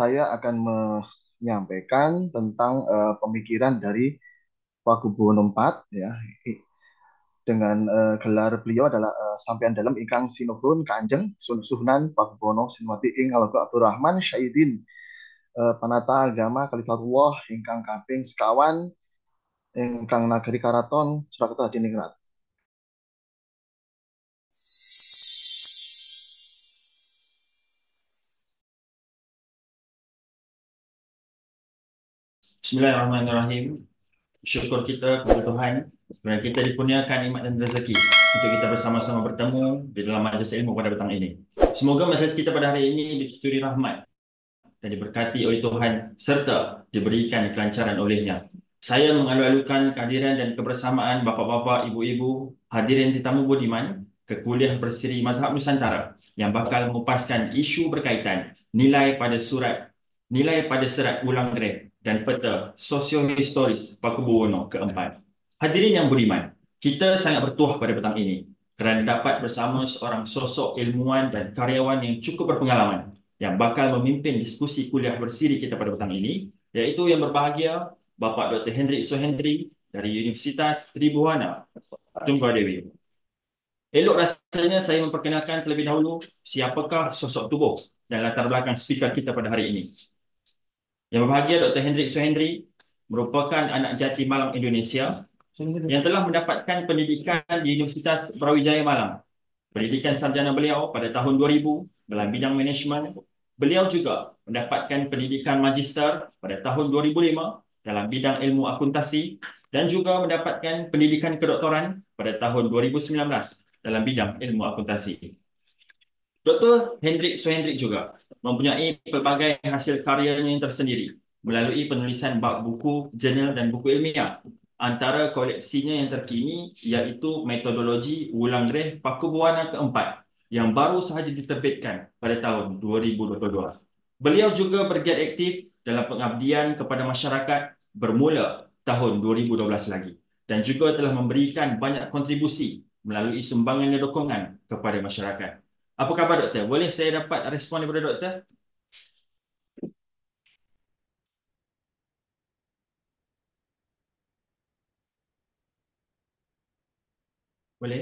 saya akan menyampaikan tentang uh, pemikiran dari Pakubuwono IV ya dengan uh, gelar beliau adalah uh, sampean dalam ingkang sinuhun kanjeng sun suhnan Pakubuwono Sinwati ing alaga Abdurrahman Syaidin uh, panata agama Khalifatullah ingkang kaping sekawan ingkang nagari karaton Surakarta Hadiningrat Bismillahirrahmanirrahim. Syukur kita kepada Tuhan kerana kita dikurniakan nikmat dan rezeki untuk kita bersama-sama bertemu di dalam majlis ilmu pada petang ini. Semoga majlis kita pada hari ini dicuri rahmat dan diberkati oleh Tuhan serta diberikan kelancaran olehnya. Saya mengalu-alukan kehadiran dan kebersamaan bapa-bapa, ibu-ibu, hadirin tetamu budiman ke kuliah berseri mazhab Nusantara yang bakal mengupaskan isu berkaitan nilai pada surat, nilai pada serat ulang grade dan peta sosiohistoris Buwono keempat. Hadirin yang beriman, kita sangat bertuah pada petang ini kerana dapat bersama seorang sosok ilmuwan dan karyawan yang cukup berpengalaman yang bakal memimpin diskusi kuliah bersiri kita pada petang ini iaitu yang berbahagia Bapak Dr. Hendrik Sohendri dari Universitas Tribuana, Tunggu Dewi. Elok rasanya saya memperkenalkan terlebih dahulu siapakah sosok tubuh dan latar belakang speaker kita pada hari ini. Yang berbahagia Dr. Hendrik Suhendri merupakan anak jati Malang Indonesia yang telah mendapatkan pendidikan di Universitas Brawijaya Malang. Pendidikan sarjana beliau pada tahun 2000 dalam bidang manajemen. Beliau juga mendapatkan pendidikan magister pada tahun 2005 dalam bidang ilmu akuntasi dan juga mendapatkan pendidikan kedoktoran pada tahun 2019 dalam bidang ilmu akuntasi. Dr. Hendrik Suhendrik juga mempunyai pelbagai hasil karyanya yang tersendiri melalui penulisan bab buku, jurnal dan buku ilmiah. Antara koleksinya yang terkini iaitu metodologi Wulang Greh Pakubuana keempat yang baru sahaja diterbitkan pada tahun 2022. Beliau juga bergiat aktif dalam pengabdian kepada masyarakat bermula tahun 2012 lagi dan juga telah memberikan banyak kontribusi melalui sumbangan dan dokongan kepada masyarakat. Apa khabar doktor? Boleh saya dapat respon daripada doktor? Boleh.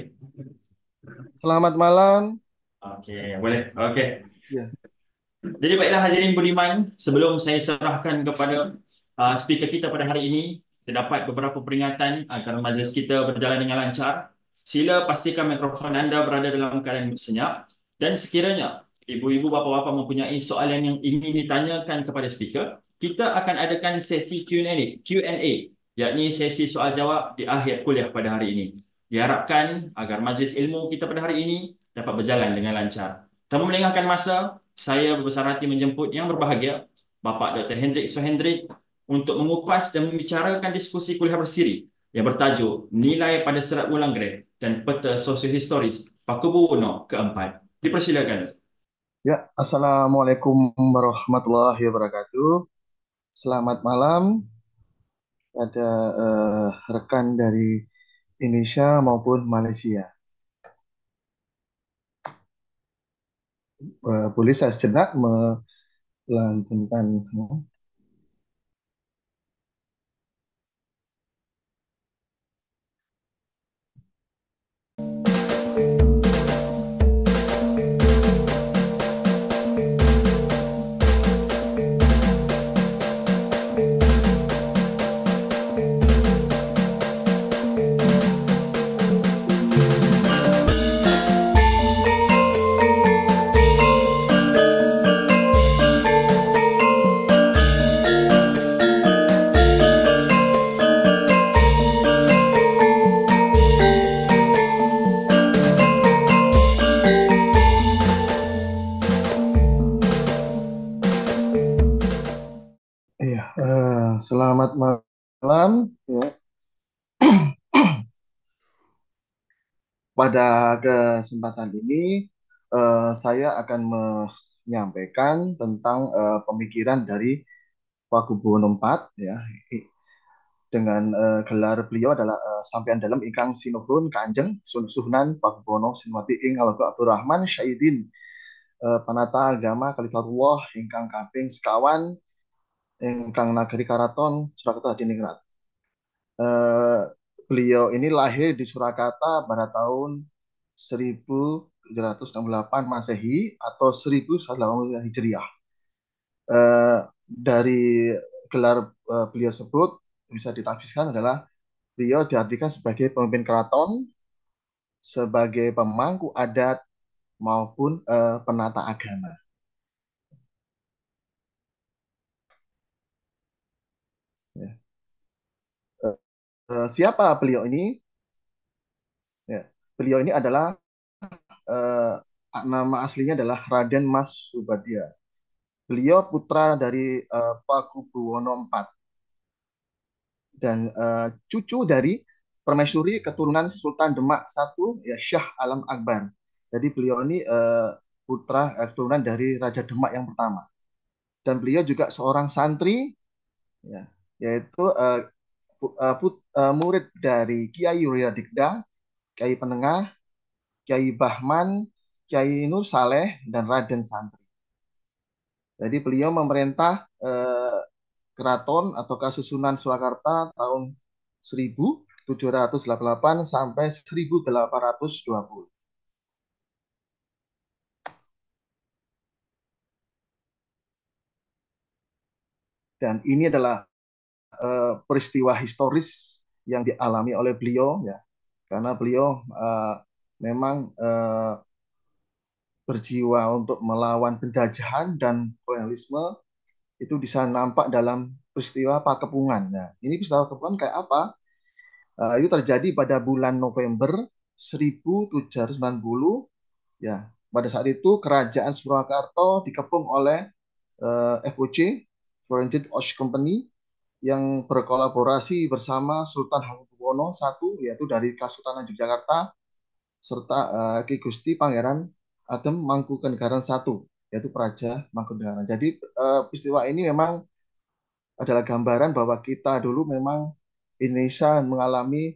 Selamat malam. Okey, boleh. Okey. Ya. Jadi baiklah hadirin beriman, sebelum saya serahkan kepada uh, speaker kita pada hari ini, terdapat beberapa peringatan agar majlis kita berjalan dengan lancar. Sila pastikan mikrofon anda berada dalam keadaan senyap dan sekiranya ibu-ibu bapa-bapa mempunyai soalan yang ingin ditanyakan kepada speaker, kita akan adakan sesi Q&A, Q&A yakni sesi soal jawab di akhir kuliah pada hari ini. Diharapkan agar majlis ilmu kita pada hari ini dapat berjalan dengan lancar. Tanpa melengahkan masa, saya berbesar hati menjemput yang berbahagia, bapa Dr. Hendrik Sohendrik untuk mengupas dan membicarakan diskusi kuliah bersiri yang bertajuk Nilai pada Serat Ulang Grek dan Peta Sosiohistoris Pakubuwono keempat. Dipersilakan. Ya, Assalamualaikum warahmatullahi wabarakatuh. Selamat malam Ada uh, eh, rekan dari Indonesia maupun Malaysia. Uh, boleh saya sejenak melantunkan Selamat malam. Ya. Pada kesempatan ini, uh, saya akan menyampaikan tentang uh, pemikiran dari Pak Pakubuwono IV ya, dengan uh, gelar beliau adalah uh, sampean dalam ingkang sinuhun kanjeng Pak Bono sinmati ing alaga abdurrahman Syaidin uh, panata agama kalifatullah ingkang kaping sekawan ingkang nagari karaton Surakarta Hadiningrat. Uh, eh, beliau ini lahir di Surakarta pada tahun 1368 Masehi atau 1080 Hijriah. Uh, dari gelar uh, beliau sebut bisa ditafsirkan adalah beliau diartikan sebagai pemimpin keraton, sebagai pemangku adat maupun uh, penata agama. Eh, siapa beliau ini? Ya, beliau ini adalah uh, nama aslinya adalah Raden Mas Subadia. Beliau putra dari uh, eh, Paku Buwono IV dan uh, cucu dari permaisuri keturunan Sultan Demak I ya Syah Alam Akbar. Jadi beliau ini uh, putra uh, keturunan dari Raja Demak yang pertama. Dan beliau juga seorang santri ya, yaitu uh, Eh, put, uh, murid dari Kiai Yuria Kiai Penengah, Kiai Bahman, Kiai Nur Saleh, dan Raden Santri. Jadi beliau memerintah eh, keraton atau kasusunan Surakarta tahun 1788 sampai 1820. Dan ini adalah Eh, peristiwa historis yang dialami oleh beliau ya karena beliau uh, memang uh, berjiwa untuk melawan penjajahan dan kolonialisme itu bisa nampak dalam peristiwa Pakepungan. Nah, ini peristiwa Pakepungan kayak apa? Uh, itu terjadi pada bulan November 1790 ya. Pada saat itu kerajaan Surakarta dikepung oleh uh, FOC, Foreign Trade Osh Company yang berkolaborasi bersama Sultan Hamengkubuwono satu yaitu dari Kasultanan Yogyakarta serta uh, Ki Gusti Pangeran Adem Mangkunegaran I yaitu Praja Mangkunegaran. Jadi uh, peristiwa ini memang adalah gambaran bahwa kita dulu memang Indonesia mengalami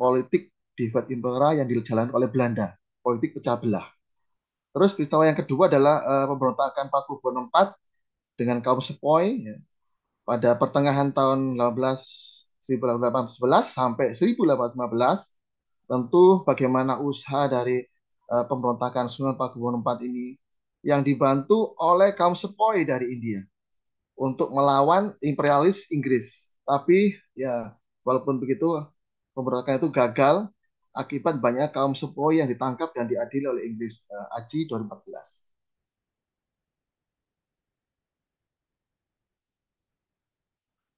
politik divide impera yang dijalankan oleh Belanda, politik pecah belah. Terus peristiwa yang kedua adalah uh, pemberontakan Paku dengan kaum Sepoy ya, pada pertengahan tahun 18, 1811 sampai 1815 tentu bagaimana usaha dari uh, pemberontakan IV ini yang dibantu oleh kaum sepoi dari India untuk melawan imperialis Inggris. Tapi ya walaupun begitu pemberontakan itu gagal akibat banyak kaum sepoi yang ditangkap dan diadili oleh Inggris uh, Aji 2014.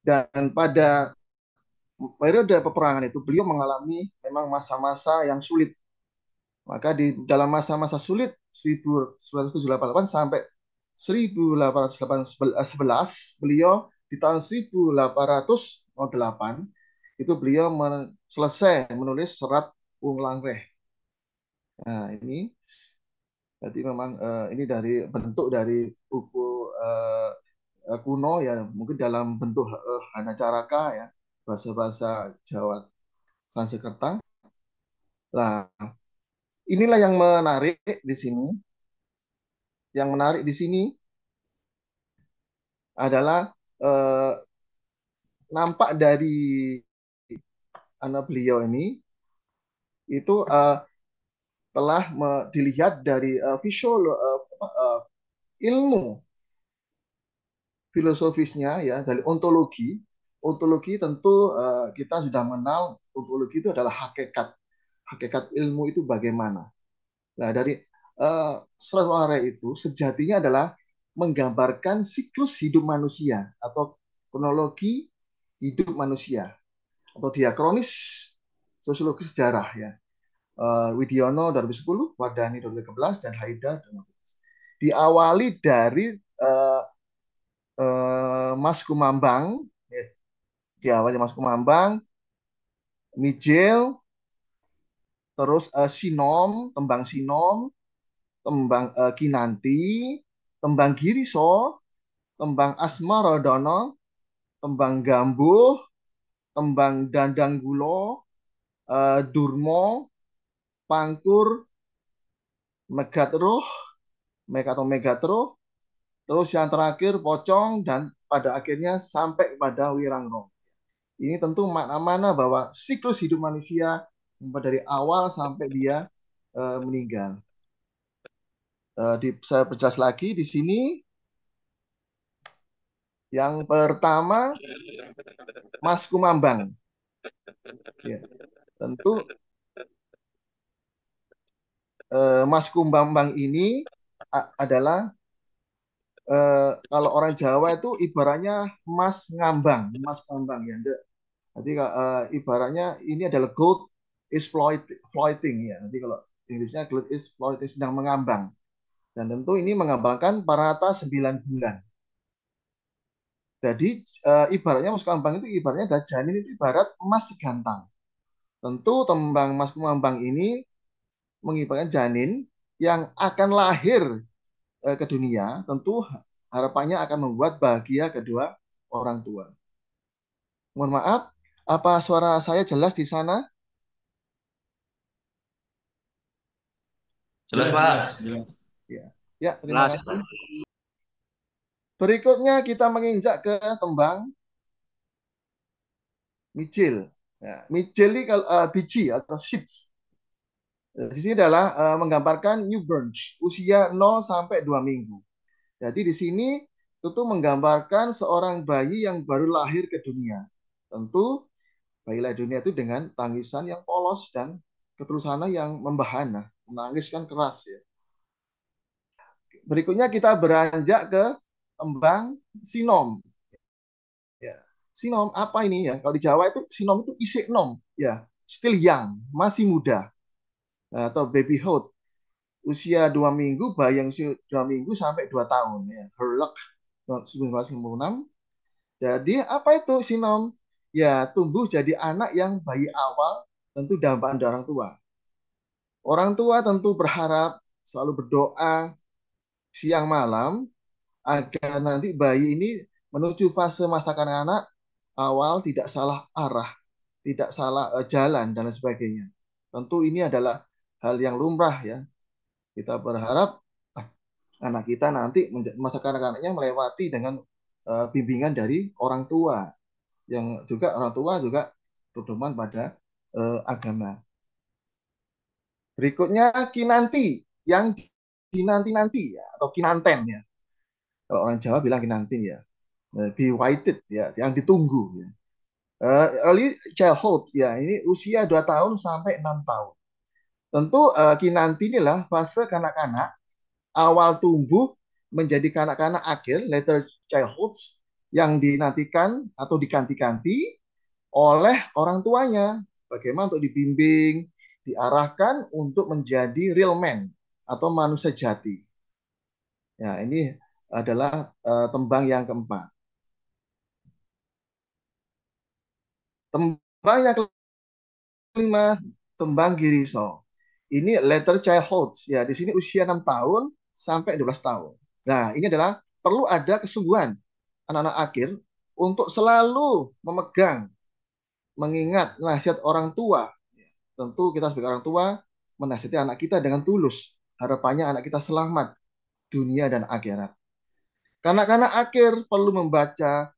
Dan pada periode peperangan itu beliau mengalami memang masa-masa yang sulit. Maka di dalam masa-masa sulit 1978 sampai 1811 beliau di tahun 1808 itu beliau men selesai menulis serat Ung Langreh. Nah, ini berarti memang uh, ini dari bentuk dari buku uh, Eh, kuno ya mungkin dalam bentuk uh, hanacaraka ya bahasa-bahasa Jawa Sanskerta. Nah, inilah yang menarik di sini. Yang menarik di sini adalah uh, nampak dari anak beliau ini itu uh, telah me, dilihat dari uh, visual uh, uh, ilmu filosofisnya ya dari ontologi ontologi tentu uh, kita sudah mengenal ontologi itu adalah hakikat hakikat ilmu itu bagaimana nah dari uh, eh, Sralware itu sejatinya adalah menggambarkan siklus hidup manusia atau kronologi hidup manusia atau diakronis sosiologi sejarah ya uh, Widiono 2010 Wardani 2013 dan Haida 2015 diawali dari uh, eh, Mas Kumambang, ya wajah Mas Kumambang, Mijel, terus eh, Sinom, tembang Sinom, tembang eh, Kinanti, tembang Giriso, tembang Asmarodono, tembang Gambuh, tembang Gulo, eh, Durmo, Pangkur, Megatruh, atau Megatruh, Terus yang terakhir pocong dan pada akhirnya sampai kepada wirangno. Ini tentu makna mana bahwa siklus hidup manusia dari awal sampai dia e, meninggal. E, di, saya perjelas lagi di sini. Yang pertama, Mas Kumambang. Ya, tentu e, Mas Kumambang ini adalah Eh, kalau orang Jawa itu ibaratnya emas ngambang, emas ngambang ya. Nanti eh, ibaratnya ini adalah gold exploiting ya. Nanti kalau Inggrisnya gold exploiting sedang mengambang. Dan tentu ini mengambangkan parata 9 bulan. Jadi e, ibaratnya emas kambang itu ibaratnya ada janin itu ibarat emas gantang. Tentu tembang emas kambang ini mengibarkan janin yang akan lahir Eh, ke dunia, tentu harapannya akan membuat bahagia kedua orang tua. Mohon maaf, apa suara saya jelas di sana? Jelas, jelas. Jelas. Ya. Ya, terima kasih. Berikutnya kita menginjak ke tembang micil. Ya, kalau uh, biji atau seeds. Di eh, sini adalah uh, menggambarkan newborn, usia 0 sampai 2 minggu. Jadi di sini tentu menggambarkan seorang bayi yang baru lahir ke dunia. Tentu bayi lahir dunia itu dengan tangisan yang polos dan keterusannya yang membahana, menangis kan keras ya. Berikutnya kita beranjak ke kembang sinom. Ya. Sinom apa ini ya? Kalau di Jawa itu sinom itu isik nom, ya, still young, masih muda Eh, atau babyhood usia dua minggu bayi yang usia dua minggu sampai dua tahun ya Herlock 1956 jadi apa itu sinom ya tumbuh jadi anak yang bayi awal tentu dampaknya dari orang tua orang tua tentu berharap selalu berdoa siang malam agar nanti bayi ini menuju fase masa kanak-kanak awal tidak salah arah tidak salah eh, jalan dan sebagainya tentu ini adalah hal yang lumrah ya. Kita berharap ah, anak kita nanti masa kanak-kanaknya melewati dengan uh, bimbingan dari orang tua yang juga orang tua juga berdoman pada uh, agama. Berikutnya kinanti yang kinanti-nanti ya, atau kinanten ya. Kalau orang Jawa bilang kinanti ya. Eh, be waited ya, yang ditunggu ya. Uh, early childhood ya, ini usia 2 tahun sampai 6 tahun. Tentu uh, kinanti inilah fase kanak-kanak awal tumbuh menjadi kanak-kanak akhir later childhood yang dinantikan atau diganti-ganti oleh orang tuanya. Bagaimana untuk dibimbing, diarahkan untuk menjadi real man atau manusia jati. Ya, ini adalah uh, tembang yang keempat. Tembang yang kelima, tembang giriso ini letter childhood ya di sini usia 6 tahun sampai 12 tahun. Nah, ini adalah perlu ada kesungguhan anak-anak akhir untuk selalu memegang mengingat nasihat orang tua. Tentu kita sebagai orang tua menasihati anak kita dengan tulus. Harapannya anak kita selamat dunia dan akhirat. Kanak-kanak akhir perlu membaca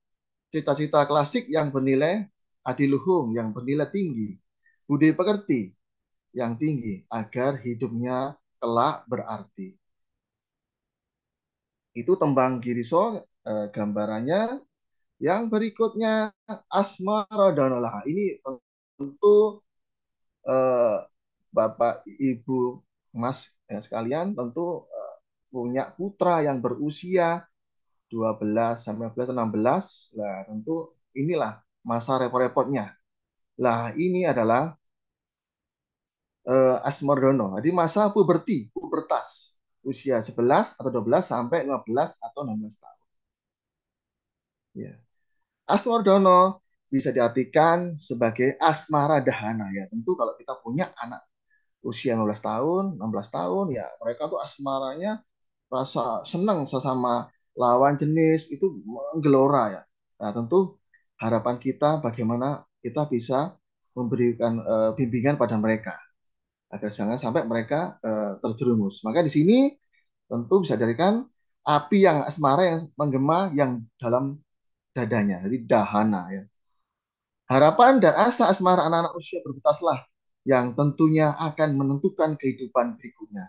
cita-cita klasik yang bernilai adiluhung, yang bernilai tinggi, budi pekerti, yang tinggi agar hidupnya kelak berarti. Itu tembang Giriso eh, gambarannya. Yang berikutnya Asma Radanolah. Ini tentu eh, Bapak Ibu Mas ya, sekalian tentu eh, punya putra yang berusia 12 sampai 15 16. lah tentu inilah masa repot-repotnya. Lah, ini adalah uh, Asmordono. Jadi masa puberti, pubertas, usia 11 atau 12 sampai 15 atau 16 tahun. Ya. Asmordono bisa diartikan sebagai asmara dahana ya. Tentu kalau kita punya anak usia 15 tahun, 16 tahun ya mereka tuh asmaranya rasa senang sesama lawan jenis itu menggelora ya. Nah, tentu harapan kita bagaimana kita bisa memberikan uh, bimbingan pada mereka agar jangan sampai mereka e, terjerumus. Maka di sini tentu bisa jadikan api yang asmara yang menggema yang dalam dadanya, jadi dahana ya. Harapan dan asa asmara anak-anak usia berbetaslah yang tentunya akan menentukan kehidupan berikutnya.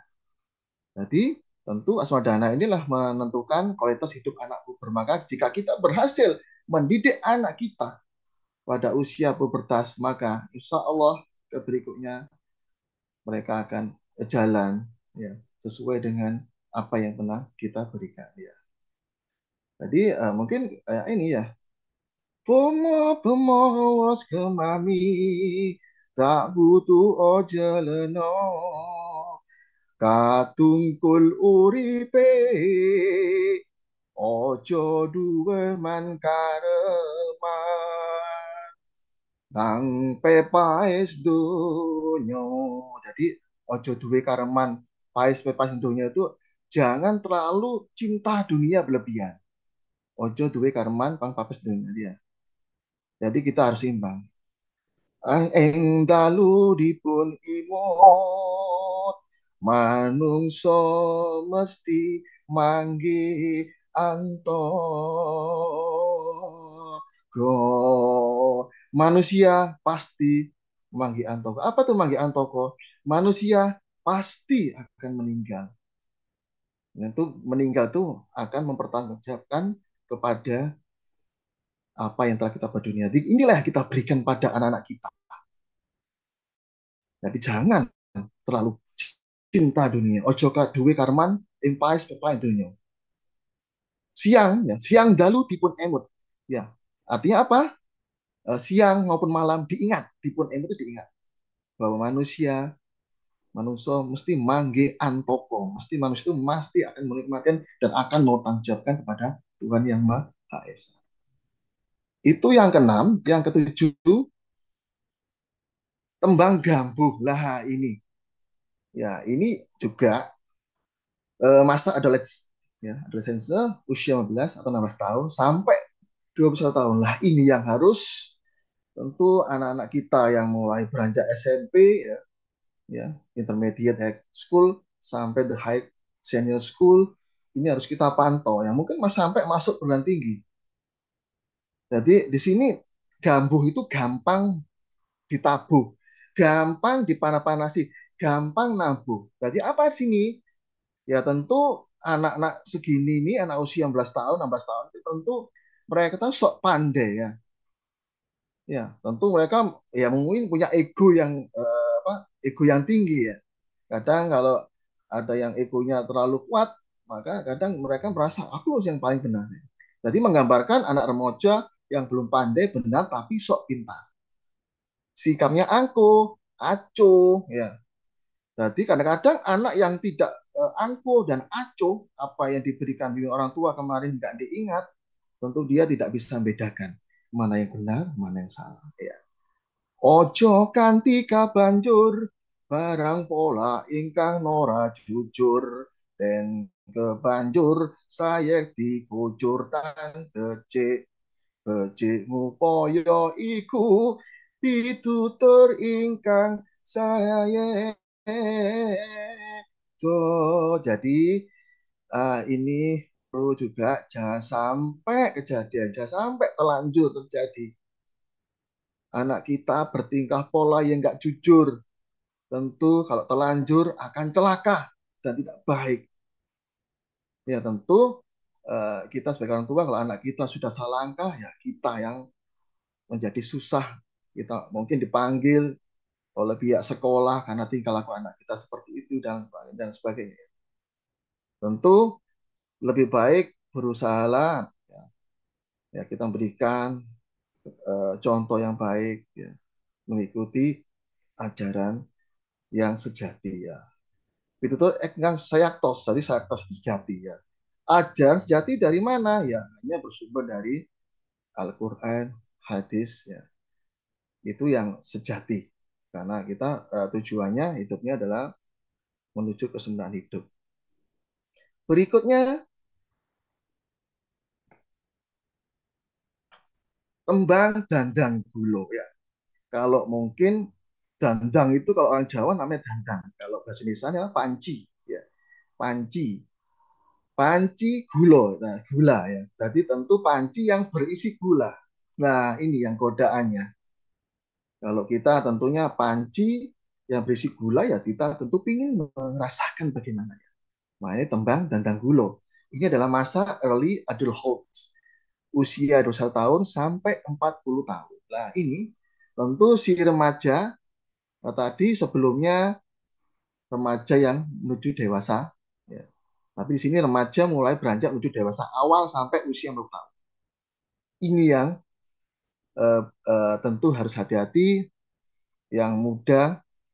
Jadi tentu asmara dahana inilah menentukan kualitas hidup anakku. Maka jika kita berhasil mendidik anak kita pada usia pubertas, maka insya Allah keberikutnya mereka akan jalan ya sesuai dengan apa yang pernah kita berikan ya. Jadi uh, mungkin uh, ini ya. Pomo pomo was kemami tak butuh ojo leno katungkul uripe ojo duwe man karema Nang pepaes dunyo. Jadi ojo duwe kareman paes pepaes dunyo itu jangan terlalu cinta dunia berlebihan. Ojo duwe kareman pang papes dunia dia. Jadi kita harus imbang. Eng dalu dipun imot manungso mesti manggi anto go Manusia pasti Manggi Antoko. Apa tuh Manggi Antoko? Manusia pasti akan meninggal. Dan itu meninggal tuh akan mempertanggungjawabkan kepada apa yang telah kita dunia. Inilah yang kita berikan pada anak-anak kita. Jadi jangan terlalu cinta dunia. Ojo duwe karman impais pepain dunia. Siang, ya, siang dalu dipun emut. Ya, artinya apa? Eh, siang maupun malam diingat di pun itu diingat bahwa manusia manusia mesti mangge antoko mesti manusia itu mesti akan menikmati dan akan mau kepada Tuhan yang Maha Esa itu yang keenam yang ketujuh tembang gambuh lah ini ya ini juga uh, masa adolescence ya adolescence usia 15 atau 16 tahun sampai 21 tahun lah ini yang harus tentu anak-anak kita yang mulai beranjak SMP ya, ya intermediate school sampai the high senior school ini harus kita pantau yang mungkin masih sampai masuk perguruan tinggi jadi di sini gambuh itu gampang ditabuh gampang dipanah-panasi gampang nabuh jadi apa di sini ya tentu anak-anak segini ini anak usia 16 tahun 16 tahun itu tentu mereka tahu sok pandai ya ya tentu mereka ya mungkin punya ego yang eh, apa ego yang tinggi ya kadang kalau ada yang egonya terlalu kuat maka kadang mereka merasa aku harus yang paling benar jadi menggambarkan anak remaja yang belum pandai benar tapi sok pintar sikapnya angkuh acuh ya jadi kadang-kadang anak yang tidak eh, angkuh dan acuh apa yang diberikan oleh orang tua kemarin tidak diingat tentu dia tidak bisa membedakan mana yang benar, mana yang salah. Ya. Ojo kanti kabanjur, barang pola ingkang nora jujur, dan kebanjur saya dikucur tan kecik, Becikmu poyo iku, ditutur ingkang saya. jadi uh, ini perlu juga jangan sampai kejadian, jangan sampai telanjur terjadi. Anak kita bertingkah pola yang nggak jujur. Tentu kalau telanjur akan celaka dan tidak baik. Ya tentu eh, kita sebagai orang tua kalau anak kita sudah salah langkah ya kita yang menjadi susah. Kita mungkin dipanggil oleh pihak sekolah karena tingkah laku anak kita seperti itu dan dan sebagainya. Tentu lebih baik berusahalah ya, ya kita memberikan uh, eh, contoh yang baik ya, mengikuti ajaran yang sejati ya itu tuh ekang eh, sayaktos saya sayaktos sejati ya ajaran sejati dari mana ya hanya bersumber dari Al-Quran hadis ya itu yang sejati karena kita uh, tujuannya hidupnya adalah menuju kesempurnaan hidup Berikutnya tembang dandang gulo ya. Kalau mungkin dandang itu kalau orang Jawa namanya dandang, kalau bahasa Indonesia namanya panci ya. Panci. Panci gulo, nah gula ya. Jadi tentu panci yang berisi gula. Nah, ini yang godaannya. Kalau kita tentunya panci yang berisi gula ya kita tentu ingin merasakan bagaimana ya. Makanya tembang dan tanggulo. Ini adalah masa early adulthood. Usia 21 tahun sampai 40 tahun. Nah ini tentu si remaja nah, tadi sebelumnya remaja yang menuju dewasa. Ya. Tapi di sini remaja mulai beranjak menuju dewasa awal sampai usia 40 tahun. Ini yang uh, uh, tentu harus hati-hati. Yang muda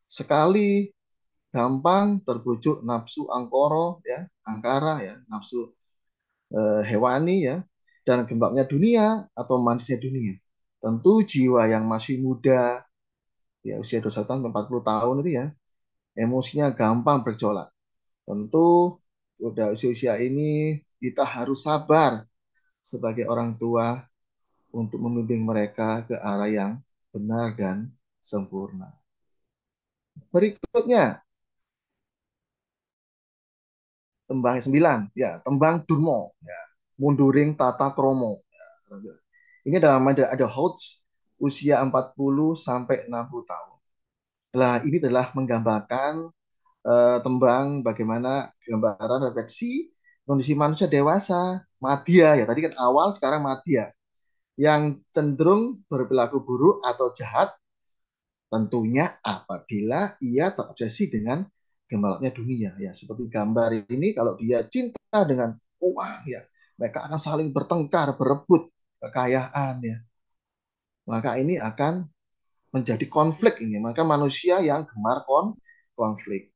sekali gampang terbujuk nafsu angkoro ya angkara ya nafsu e, hewani ya dan gembaknya dunia atau manusia dunia tentu jiwa yang masih muda ya usia 21 tahun 40 tahun itu ya emosinya gampang bergejolak tentu udah usia-usia ini kita harus sabar sebagai orang tua untuk membimbing mereka ke arah yang benar dan sempurna. Berikutnya, tembang sembilan ya tembang Durmo ya munduring tata kromo ya. ini dalam ada ada Houts usia 40 sampai 60 tahun nah ini telah menggambarkan uh, tembang bagaimana gambaran refleksi kondisi manusia dewasa madya ya tadi kan awal sekarang madya yang cenderung berperilaku buruk atau jahat tentunya apabila ia terobsesi dengan gemerlapnya dunia ya seperti gambar ini kalau dia cinta dengan uang ya mereka akan saling bertengkar berebut kekayaan ya maka ini akan menjadi konflik ini maka manusia yang gemar kon konflik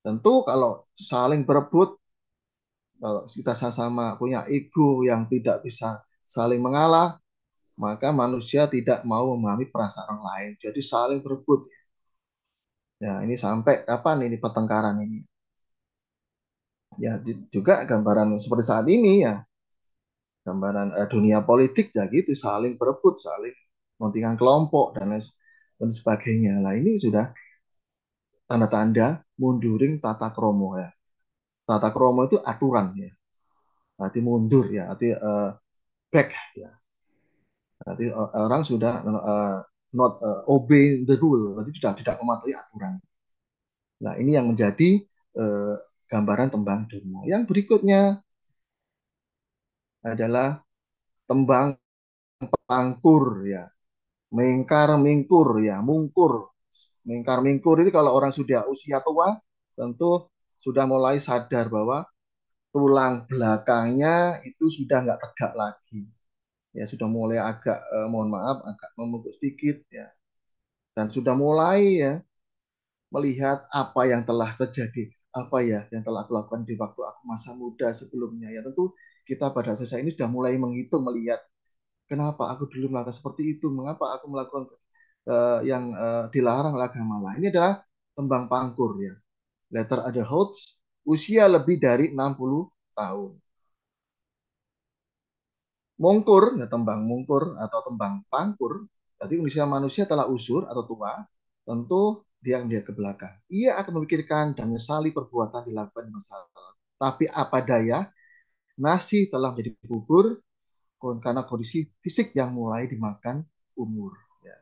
tentu kalau saling berebut kalau kita sama-sama punya ego yang tidak bisa saling mengalah maka manusia tidak mau memahami perasaan orang lain jadi saling berebut ya. Ya, ini sampai kapan ini pertengkaran ini? Ya, juga gambaran seperti saat ini ya. Gambaran eh, dunia politik ya gitu, saling berebut, saling mountingan kelompok dan dan sebagainya. lah ini sudah tanda-tanda munduring tata kromo ya. Tata kromo itu aturan ya. Arti mundur ya, arti uh, back ya. Berarti eh, orang sudah uh, not uh, obey the rule, berarti tidak tidak mematuhi aturan. Nah, ini yang menjadi uh, gambaran tembang dharma. Yang berikutnya adalah tembang pangkur ya. Mengkar mingkur ya, mungkur. Mengkar mingkur itu kalau orang sudah usia tua tentu sudah mulai sadar bahwa tulang belakangnya itu sudah nggak tegak lagi ya sudah mulai agak eh, mohon maaf agak memukul sedikit ya dan sudah mulai ya melihat apa yang telah terjadi apa ya yang telah aku lakukan di waktu aku masa muda sebelumnya ya tentu kita pada selesai ini sudah mulai menghitung melihat kenapa aku dulu melakukan seperti itu mengapa aku melakukan uh, yang uh, dilarang oleh malah ini adalah tembang pangkur ya letter adulthood usia lebih dari 60 tahun mongkur, ya tembang mungkur atau tembang pangkur, berarti kondisi manusia telah usur atau tua, tentu dia melihat ke belakang. Ia akan memikirkan dan menyesali perbuatan dilakukan di masa lalu. Tapi apa daya, nasi telah menjadi bubur karena kondisi fisik yang mulai dimakan umur. Ya.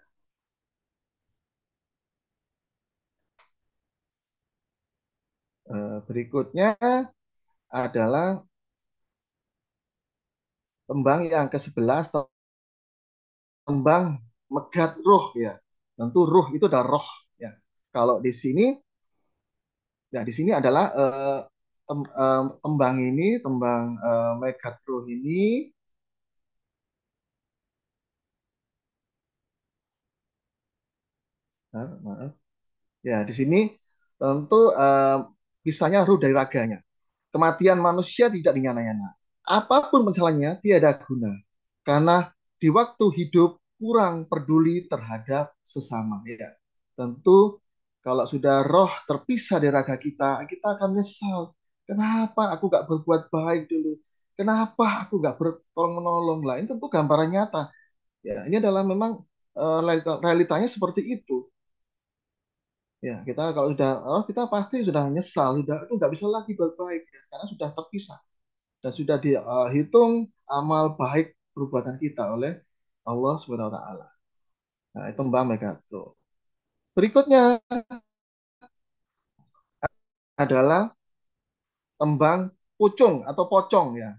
Eh, berikutnya adalah tembang yang ke-11 tembang megat roh ya. Tentu roh itu adalah roh ya. Kalau di sini ya di sini adalah uh, tem, uh, tembang ini tembang uh, megat roh ini maaf. Ya, di sini tentu uh, bisanya ruh dari raganya. Kematian manusia tidak dinyana-nyana apapun masalahnya tiada guna karena di waktu hidup kurang peduli terhadap sesama ya tentu kalau sudah roh terpisah dari raga kita kita akan nyesal. kenapa aku gak berbuat baik dulu kenapa aku gak bertolong menolong lah ini tentu gambaran nyata ya ini adalah memang eh, realitanya seperti itu ya kita kalau sudah oh, kita pasti sudah nyesal sudah itu nggak bisa lagi berbaik ya, karena sudah terpisah dan sudah dihitung amal baik perbuatan kita oleh Allah Subhanahu wa taala. Nah, itu Mbak tuh. Berikutnya adalah tembang pocong atau pocong ya.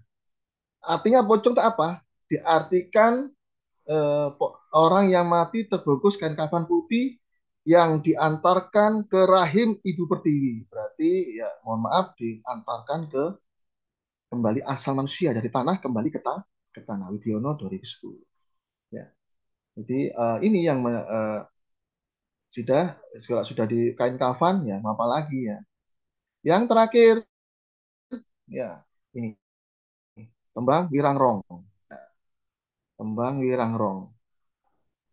Artinya pocong itu apa? Diartikan eh, orang yang mati terbungkus kain kafan putih yang diantarkan ke rahim ibu pertiwi. Berarti ya mohon maaf diantarkan ke kembali asal manusia dari tanah kembali ke, ta ke tanah Widiono 2010 ya jadi uh, ini yang uh, sudah sudah sudah di kain kafan ya apa lagi ya yang terakhir ya ini tembang wirangrong ya. tembang rong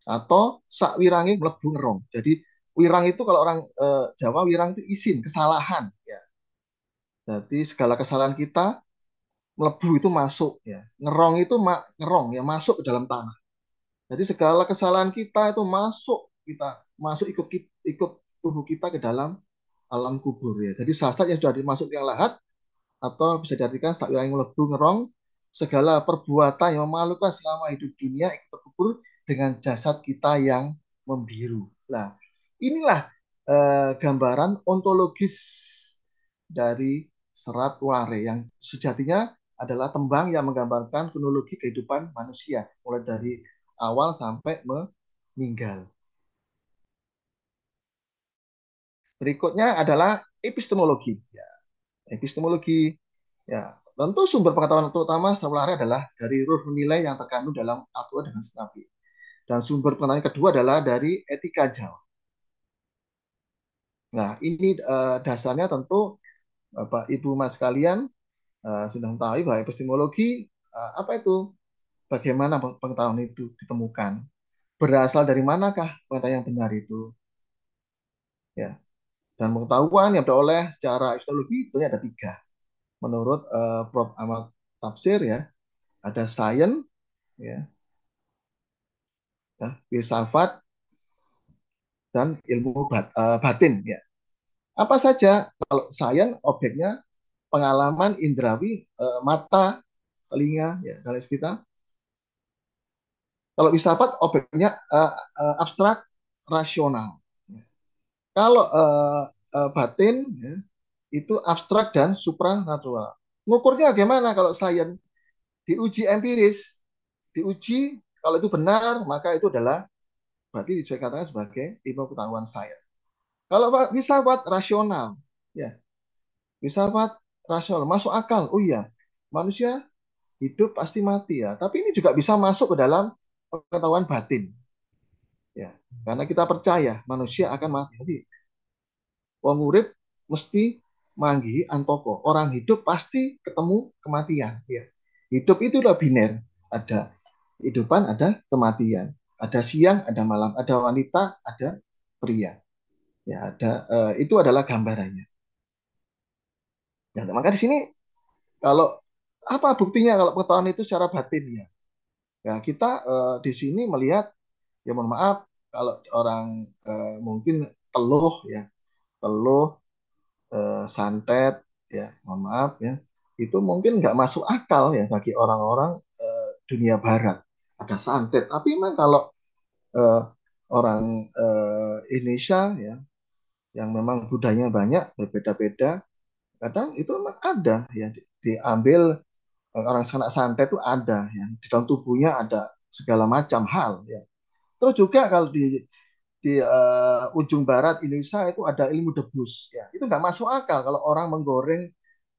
atau sak wirangi mlebu rong jadi wirang itu kalau orang uh, Jawa wirang itu isin kesalahan ya jadi segala kesalahan kita melebu itu masuk ya ngerong itu ma ngerong ya masuk ke dalam tanah jadi segala kesalahan kita itu masuk kita masuk ikut ikut tubuh kita ke dalam alam kubur ya jadi sasat yang sudah dimasuk yang lahat atau bisa diartikan saat yang melebu ngerong segala perbuatan yang memalukan selama hidup dunia ikut terkubur dengan jasad kita yang membiru nah inilah eh, gambaran ontologis dari serat ware yang sejatinya adalah tembang yang menggambarkan kronologi kehidupan manusia mulai dari awal sampai meninggal. Berikutnya adalah epistemologi. Ya, epistemologi ya tentu sumber pengetahuan terutama sebelahnya adalah dari ruh nilai yang terkandung dalam alquran dengan dan Nabi. Dan sumber pengetahuan kedua adalah dari etika jauh. Nah, ini eh, dasarnya tentu Bapak Ibu Mas kalian Eh, sudah mengetahui bahwa epistemologi uh, apa itu? Bagaimana pengetahuan itu ditemukan? Berasal dari manakah pengetahuan yang benar itu? Ya. Dan pengetahuan yang diperoleh secara epistemologi itu ada tiga. Menurut uh, Prof. Ahmad Tafsir ya, ada sains, ya, ya filsafat, dan ilmu bat, uh, batin ya. Apa saja kalau sains objeknya pengalaman indrawi, eh, mata, telinga, ya, dan lain kita. Kalau filsafat objeknya eh, eh, abstrak, rasional. Kalau batin ya, itu abstrak dan supranatural. Ngukurnya bagaimana kalau sains diuji empiris, diuji kalau itu benar maka itu adalah berarti katakan sebagai ilmu pengetahuan sains. Kalau filsafat rasional, ya filsafat rasional, masuk akal. Oh iya, manusia hidup pasti mati ya. Tapi ini juga bisa masuk ke dalam pengetahuan batin. Ya, karena kita percaya manusia akan mati. Jadi wong urip mesti manggi antoko. Orang hidup pasti ketemu kematian, ya. Hidup itu udah biner. Ada hidupan ada kematian. Ada siang, ada malam, ada wanita, ada pria. Ya, ada uh, itu adalah gambarannya. Ya, maka di sini kalau apa buktinya kalau pengetahuan itu secara batin ya? Ya kita uh, di sini melihat ya mohon maaf kalau orang uh, mungkin teluh ya, teluh uh, eh, santet ya, mohon maaf ya, itu mungkin nggak masuk akal ya bagi orang-orang uh, dunia barat ada santet. Tapi memang kalau uh, orang uh, Indonesia ya yang memang budayanya banyak berbeda-beda kadang itu memang ada ya di, diambil e, orang sanak santai itu ada ya di dalam tubuhnya ada segala macam hal ya terus juga kalau di di uh, ujung barat Indonesia itu ada ilmu debus ya itu nggak masuk akal kalau orang menggoreng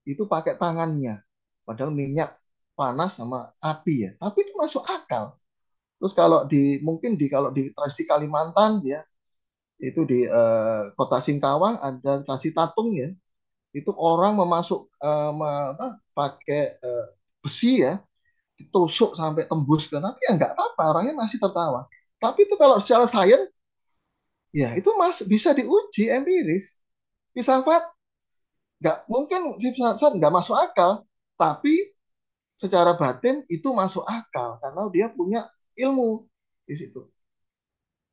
itu pakai tangannya padahal minyak panas sama api ya tapi itu masuk akal terus kalau di mungkin di kalau di tradisi Kalimantan ya itu di uh, kota Singkawang ada tradisi tatung ya itu orang memasuk uh, pakai uh, besi ya ditusuk sampai tembus ke kan. tapi ya nggak apa-apa orangnya masih tertawa tapi itu kalau secara sains ya itu mas bisa diuji empiris filsafat nggak mungkin filsafat nggak masuk akal tapi secara batin itu masuk akal karena dia punya ilmu di situ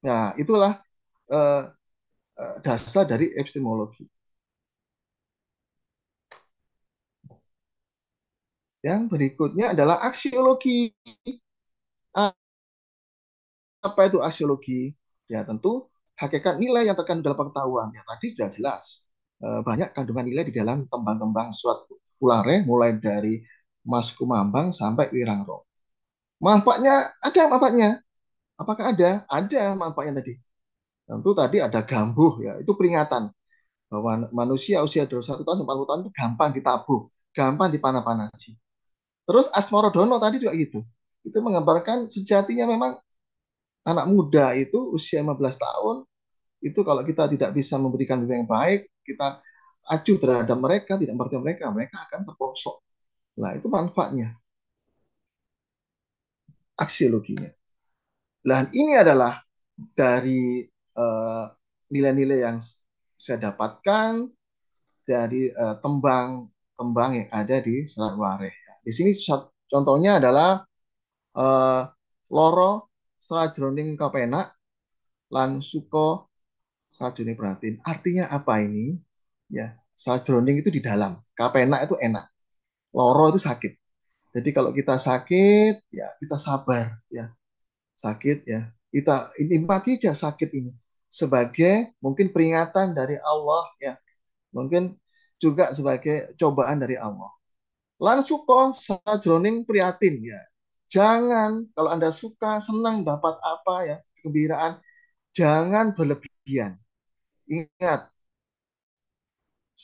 nah itulah eh, eh dasar dari epistemologi Yang berikutnya adalah aksiologi. Apa itu aksiologi? Ya tentu hakikat nilai yang terkandung dalam pengetahuan. Ya tadi sudah jelas e, banyak kandungan nilai di dalam tembang-tembang suatu kulare ya, mulai dari Mas Kumambang sampai Wirangro. Manfaatnya ada manfaatnya. Apakah ada? Ada manfaatnya tadi. Tentu tadi ada gambuh ya, itu peringatan bahwa manusia usia 21 tahun 40 tahun itu gampang ditabuh, gampang dipanah-panasi. Terus Asmoro Dono tadi juga gitu. Itu menggambarkan sejatinya memang anak muda itu usia 15 tahun itu kalau kita tidak bisa memberikan bimbingan yang baik, kita acuh terhadap mereka, tidak mengerti mereka, mereka akan terperosok. Nah, itu manfaatnya. Aksiologinya. Nah, ini adalah dari nilai eh, nilai-nilai yang saya dapatkan dari eh, tembang tembang tembang yang ada di Selat Wareh. Di sini contohnya adalah uh, loro sajroning kepenak lan suko sajroning prihatin. Artinya apa ini? Ya, sajroning itu di dalam, kapena itu enak. Loro itu sakit. Jadi kalau kita sakit, ya kita sabar, ya. Sakit ya. Kita ini nikmati aja sakit ini sebagai mungkin peringatan dari Allah ya. Mungkin juga sebagai cobaan dari Allah. Lan suko sajroning priatin ya. Jangan kalau Anda suka, senang dapat apa ya, kegembiraan, jangan berlebihan. Ingat,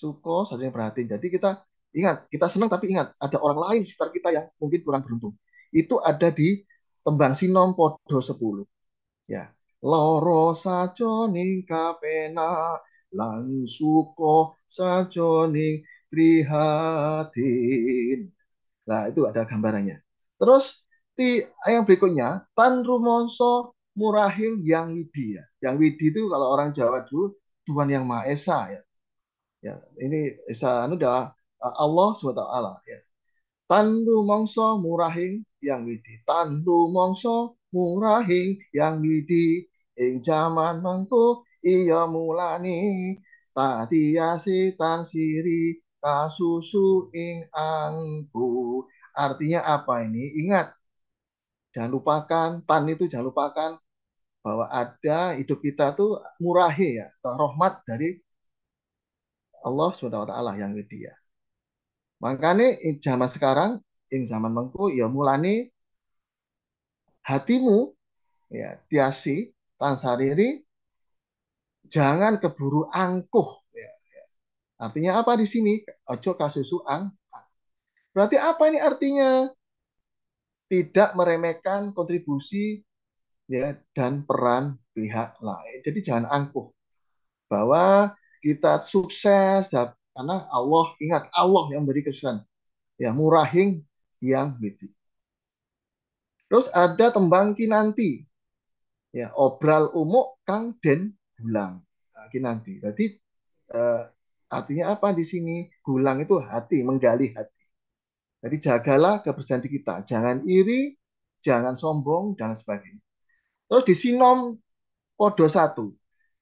suko sajroning priatin. Jadi kita ingat, kita senang tapi ingat ada orang lain sekitar kita yang mungkin kurang beruntung. Itu ada di tembang sinom podo 10. Ya. Loro sajroning kapena lan suko sajroning prihatin. Nah, itu ada gambarannya. Terus di yang berikutnya, tan rumonso murahing yang widi ya. Yang widi itu kalau orang Jawa dulu Tuhan yang Maha Esa ya. Ya, ini Esa anu dah Allah SWT ya. Tan rumonso murahing yang widi. Tan rumonso murahing yang widi. Ing zaman mangku iya mulani tadi tiasi tan siri kasusu ing angku. Artinya apa ini? Ingat, jangan lupakan, tan itu jangan lupakan bahwa ada hidup kita tuh murahi ya, atau rahmat dari Allah SWT yang dia. Makanya zaman sekarang, ing zaman mengku, ya mulani hatimu, ya tiasi, tansariri, jangan keburu angkuh Artinya apa di sini? Ojo kasusu ang. Berarti apa ini artinya? Tidak meremehkan kontribusi ya dan peran pihak lain. Jadi jangan angkuh bahwa kita sukses karena Allah ingat Allah yang beri kesan ya murahing yang beti Terus ada tembang kinanti ya obral umuk kang den lagi nah, kinanti. Jadi eh, Artinya apa di sini? Gulang itu hati, menggali hati. Jadi jagalah kebersihan kita. Jangan iri, jangan sombong, dan sebagainya. Terus di sinom podo satu.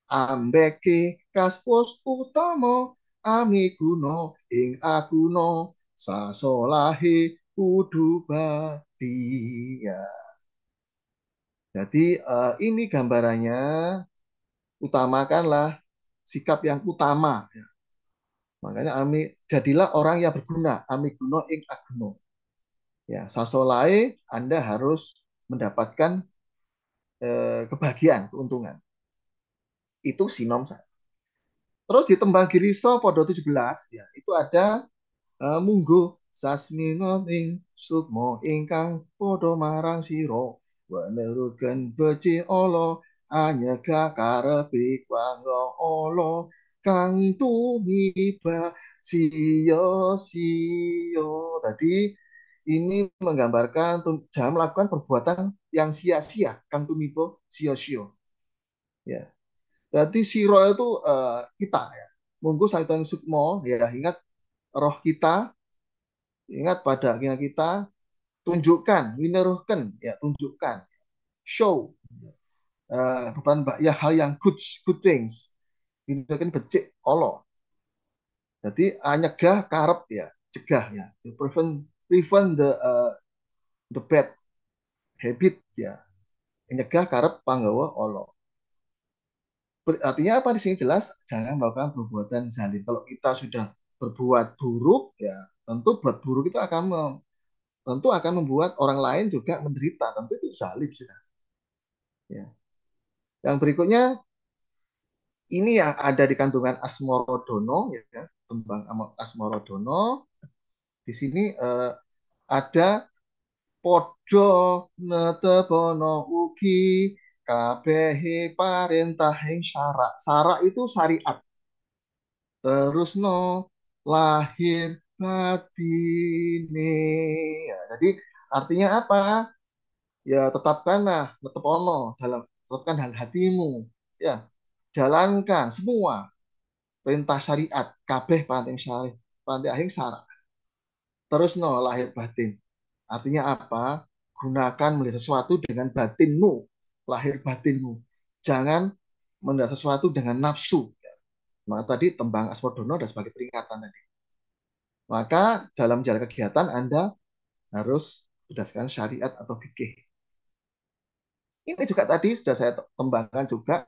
Ambeke kaspos utamo amiguno ing akuno sasolahe kudu Jadi eh, ini gambarannya utamakanlah sikap yang utama ya. Makanya ami jadilah orang yang berguna, ami guno ing aguno. Ya, sasolai Anda harus mendapatkan eh, kebahagiaan, keuntungan. Itu sinom saya. Terus di Tembang Giriso podo 17 ya, itu ada eh, munggu sasmino ing sukmo ingkang podo marang siro wenerugen beci olo anyega karepi kwango olo kang tumiba sio sio tadi ini menggambarkan jangan melakukan perbuatan yang sia-sia kang tumibo sio sio ya Tadi siro itu uh, kita ya monggo saitan sukmo ya ingat roh kita ingat pada akhirnya kita tunjukkan wineruhkan ya tunjukkan show uh, beban ya hal yang good good things kan becik Allah. Jadi ah, nyegah karep ya, cegah ya. To prevent prevent the uh, the bad habit ya. Nyegah karep panggawa Allah. Artinya apa di sini jelas jangan melakukan perbuatan zalim. Kalau kita sudah berbuat buruk ya tentu buat buruk itu akan mem, tentu akan membuat orang lain juga menderita. Tentu itu zalim sudah. Ya. Yang berikutnya ini yang ada di kandungan Asmorodono, ya, tembang Asmorodono. Di sini eh, ada podo netebono Uki kabehe parentahing syarak. Syarak itu syariat. Terus no lahir batine. Ya, jadi artinya apa? Ya tetapkanlah netepono dalam tetapkan hal hatimu. Ya, jalankan semua perintah syariat kabeh panti syarih panti ahing syarat terus no lahir batin artinya apa gunakan melihat sesuatu dengan batinmu lahir batinmu jangan melihat sesuatu dengan nafsu maka nah, tadi tembang aspodono ada sebagai peringatan tadi maka dalam jalan kegiatan anda harus berdasarkan syariat atau fikih ini juga tadi sudah saya kembangkan juga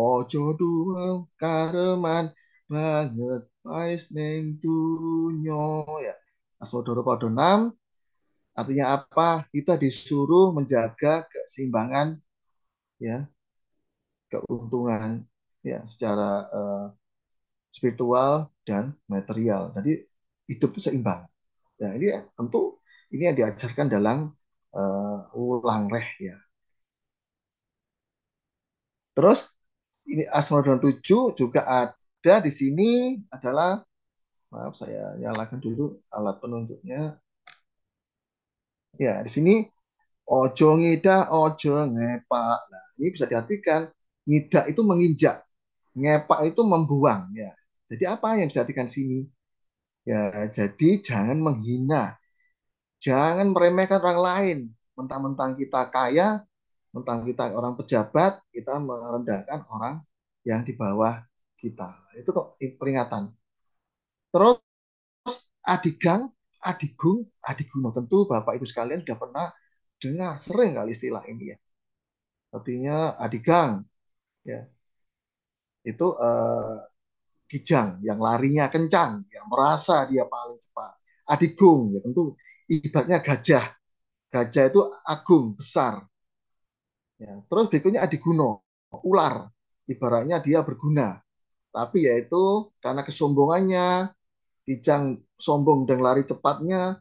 Ojo duwe kareman banget pais neng dunyo ya. asodoro pada 6 artinya apa? Kita disuruh menjaga keseimbangan ya keuntungan ya secara uh, spiritual dan material. Jadi hidup itu seimbang. Nah, ini tentu ini yang diajarkan dalam uh, ulang reh ya. Terus ini Asmodeon 7 juga ada di sini adalah maaf saya nyalakan dulu alat penunjuknya. Ya, di sini ojo ngida ojo ngepak. Nah, ini bisa diartikan ngida itu menginjak, ngepak itu membuang ya. Jadi apa yang bisa diartikan sini? Ya, jadi jangan menghina. Jangan meremehkan orang lain. Mentang-mentang kita kaya, mentang kita orang pejabat kita merendahkan orang yang di bawah kita itu kok peringatan terus adigang adigung adiguno tentu bapak ibu sekalian sudah pernah dengar sering kali istilah ini ya artinya adigang ya itu eh, kijang yang larinya kencang yang merasa dia paling cepat adigung ya tentu ibaratnya gajah gajah itu agung besar Ya. Terus berikutnya adiguno, ular. Ibaratnya dia berguna. Tapi yaitu karena kesombongannya, kijang sombong dan lari cepatnya,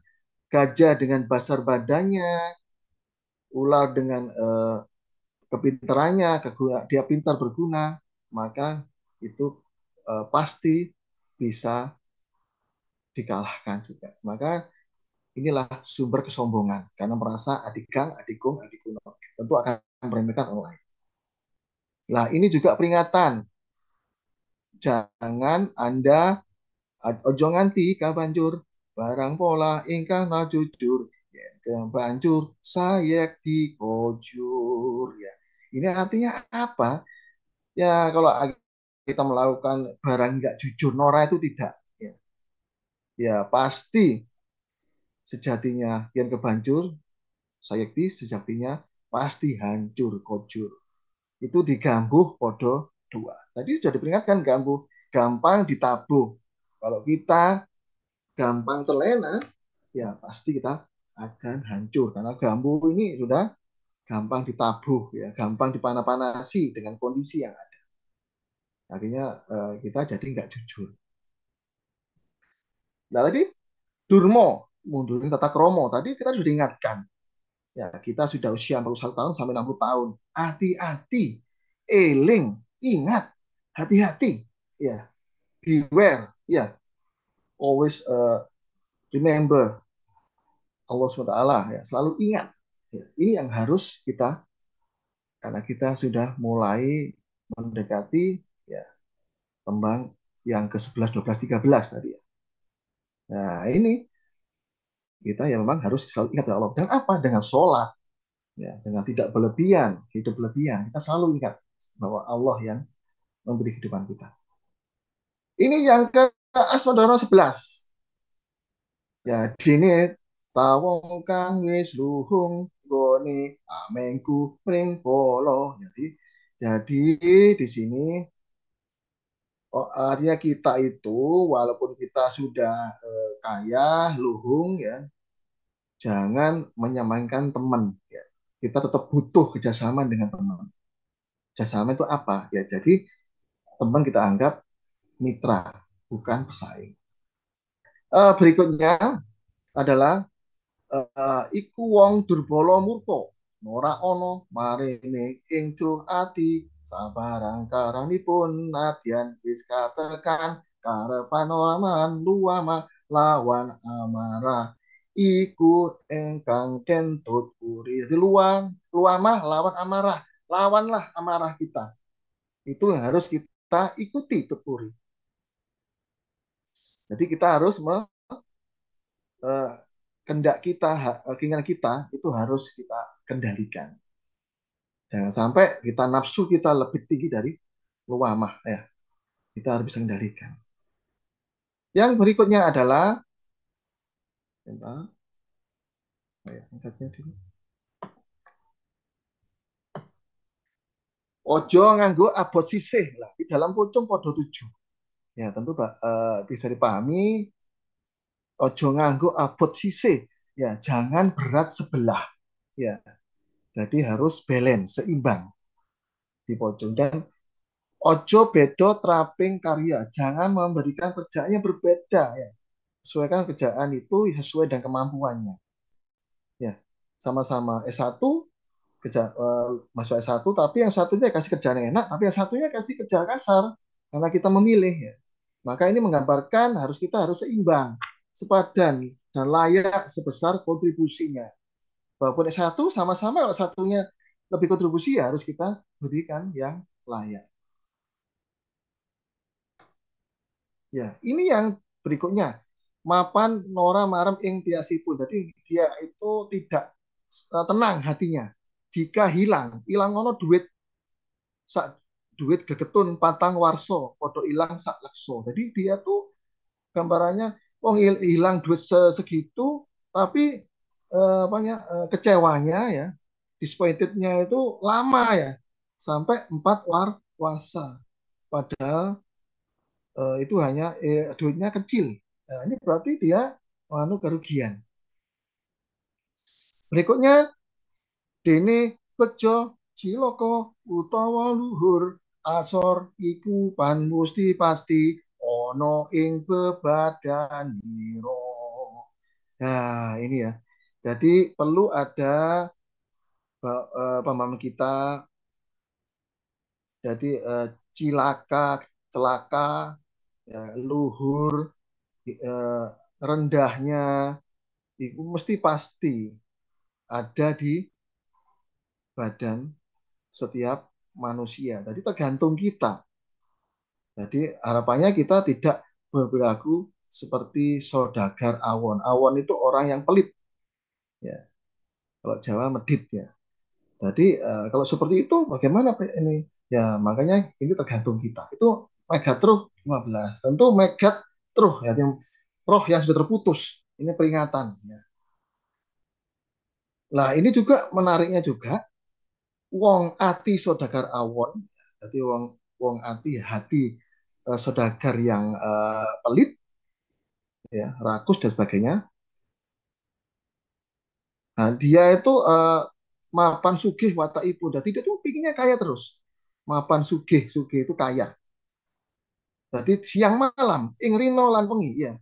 gajah dengan basar badannya, ular dengan eh, kepintarannya, dia pintar berguna, maka itu eh, pasti bisa dikalahkan juga. Maka inilah sumber kesombongan karena merasa adikang, adikung, adikuno tentu akan pemerintah online. Nah, ini juga peringatan. Jangan Anda ojo oh, nganti kabanjur barang pola ingkang na jujur ya kebanjur sayek kojur. ya. Ini artinya apa? Ya kalau kita melakukan barang nggak jujur Nora itu tidak ya. ya pasti sejatinya yang kebanjur sayekti sejatinya pasti hancur kocur Itu digambuh podo dua. Tadi sudah diperingatkan gambuh gampang ditabuh. Kalau kita gampang terlena, ya pasti kita akan hancur karena gambuh ini sudah gampang ditabuh ya, gampang dipanah-panasi dengan kondisi yang ada. Akhirnya eh, kita jadi nggak jujur. Nah tadi Durmo mundurin tata kromo. Tadi kita sudah diingatkan Ya, kita sudah usia 41 tahun sampai 60 tahun. Hati-hati, eling, ingat, hati-hati. Ya, beware. Ya, always uh, remember Allah SWT. Ya, selalu ingat. Ya, ini yang harus kita karena kita sudah mulai mendekati ya tembang yang ke 11, 12, 13 tadi ya. Nah, ini kita ya memang harus selalu ingat Allah. dan apa? Dengan sholat. Ya, dengan tidak berlebihan, hidup berlebihan. Kita selalu ingat bahwa Allah yang memberi kehidupan kita. Ini yang ke Asmadono 11. Ya, dini tawong kang wis luhung goni amengku pring polo. Jadi jadi di sini Oh, artinya kita itu walaupun kita sudah eh, kaya luhung ya jangan menyamankan teman ya. kita tetap butuh kerjasama dengan teman kerjasama itu apa ya jadi teman kita anggap mitra bukan pesaing eh, berikutnya adalah eh, iku wong durbolo murka Nora ono marine ing ati Sabarang pun nadian wis katekan karepan olaman luama lawan amarah iku engkang kentut kuri luan luamah lawan amarah lawanlah amarah kita itu yang harus kita ikuti tekuri jadi kita harus me, eh, kendak kita keinginan kita itu harus kita kendalikan Jangan ya, sampai kita nafsu kita lebih tinggi dari luamah ya. Kita harus bisa kendalikan. Yang berikutnya adalah oh Ya, angkatnya dulu. Ojo nganggo abot sisih lah. Di dalam pocong podo tujuh. Ya tentu uh, bisa dipahami. Ojo nganggo abot sisih. Ya jangan berat sebelah. Ya jadi harus balance, seimbang di pojok. Dan ojo bedo traping karya. Jangan memberikan kerjaan yang berbeda ya. Sesuaikan kerjaan itu sesuai dengan kemampuannya. Ya, sama-sama S1 kerja uh, masuk S1 tapi yang satunya kasih kerjaan yang enak, tapi yang satunya kasih kerja kasar karena kita memilih ya. Maka ini menggambarkan harus kita harus seimbang, sepadan dan layak sebesar kontribusinya walaupun s sama-sama kalau satunya lebih kontribusi ya harus kita berikan yang layak. Ya, ini yang berikutnya. Mapan Nora Marem ing pun. Jadi dia itu tidak e, tenang hatinya. Jika hilang, hilang ono duit sak duit gegetun patang warso, podo hilang sak lekso. Jadi dia tuh gambarannya wong oh, hilang duit segitu tapi Eh, apa ya, eh, kecewanya ya, disappointednya itu lama ya, sampai empat war puasa. Padahal eh, itu hanya eh, duitnya kecil. Nah, ini berarti dia menganu kerugian. Berikutnya, Dini pejo ciloko utawa luhur asor iku pan musti pasti ono ing bebadan hiro. Nah, ini ya. Jadi perlu ada e, pemahaman kita. Jadi e, cilaka, celaka, ya, luhur, e, rendahnya, itu mesti pasti ada di badan setiap manusia. Jadi tergantung kita. Jadi harapannya kita tidak berlaku seperti sodagar awon. Awon itu orang yang pelit ya kalau Jawa medit ya jadi uh, kalau seperti itu bagaimana ini ya makanya ini tergantung kita itu truh 15 tentu truh ya roh yang sudah terputus ini peringatan ya. Nah ini juga menariknya juga wong ati sodagar awon jadi wong wong ati hati uh, eh, sodagar yang uh, pelit ya rakus dan sebagainya Nah, dia itu uh, mapan sugih wata ibu. Jadi dia tuh pinginnya kaya terus. Mapan sugih, sugih itu kaya. Jadi siang malam, ing rino lan pengi, ya.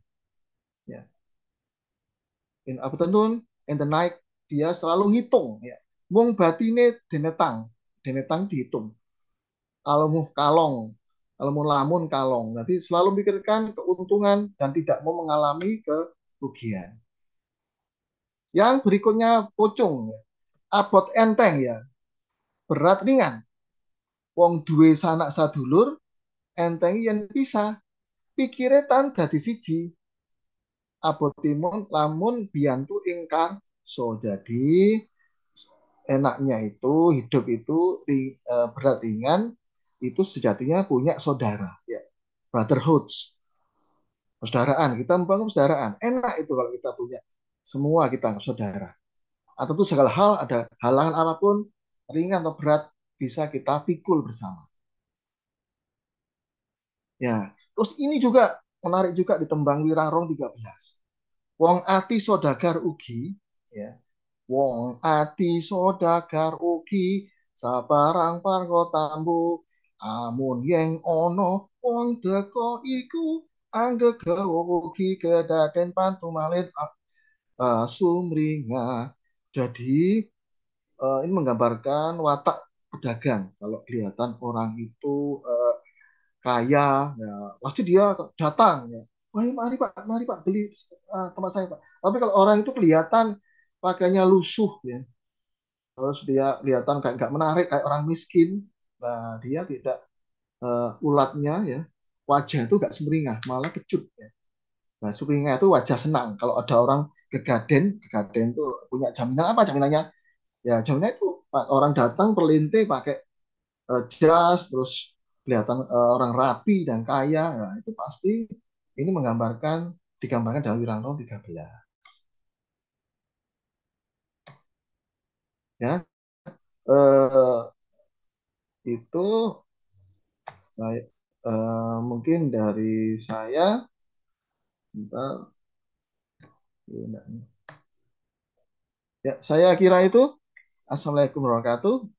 ya. In afternoon, in the night, dia selalu ngitung, ya. Wong batine denetang, denetang dihitung. Kalau mau kalong, kalau mau lamun kalong. Nanti selalu pikirkan keuntungan dan tidak mau mengalami kerugian. Yang berikutnya pocong, abot enteng ya, berat ringan. Wong duwe sanak sadulur, enteng yen bisa, pikirnya tan dadi siji. Abot timun lamun biantu ingkang so jadi enaknya itu hidup itu di, e, berat ringan itu sejatinya punya saudara ya brotherhoods, persaudaraan kita membangun persaudaraan enak itu kalau kita punya semua kita anggap saudara. Atau itu segala hal, ada halangan apapun, ringan atau berat, bisa kita pikul bersama. Ya, terus ini juga menarik juga di tembang Wirarong 13. Wong ati sodagar ugi, ya. Wong ati sodagar ugi, sabarang pargo tambu, amun yang ono, wong deko iku, angge ugi kedaden pantumalit uh, sumringah. Jadi uh, ini menggambarkan watak pedagang. Kalau kelihatan orang itu uh, kaya, ya, pasti dia datang. Ya. Wah, mari pak, mari pak beli uh, tempat saya pak. Tapi kalau orang itu kelihatan pakainya lusuh, ya, terus dia kelihatan kayak nggak menarik, kayak orang miskin. Nah, dia tidak uh, ulatnya ya wajah itu nggak sumringah, malah kecut. Ya. Nah, sumringah itu wajah senang. Kalau ada orang ke Gaden itu punya jaminan apa jaminannya? Ya jaminan itu orang datang perlinte pakai uh, jas terus kelihatan uh, orang rapi dan kaya. Nah, itu pasti ini menggambarkan digambarkan dalam Wiranto 13. Ya. Uh, itu saya uh, mungkin dari saya kita Iya, ya, saya kira itu. Assalamualaikum warahmatullahi wabarakatuh.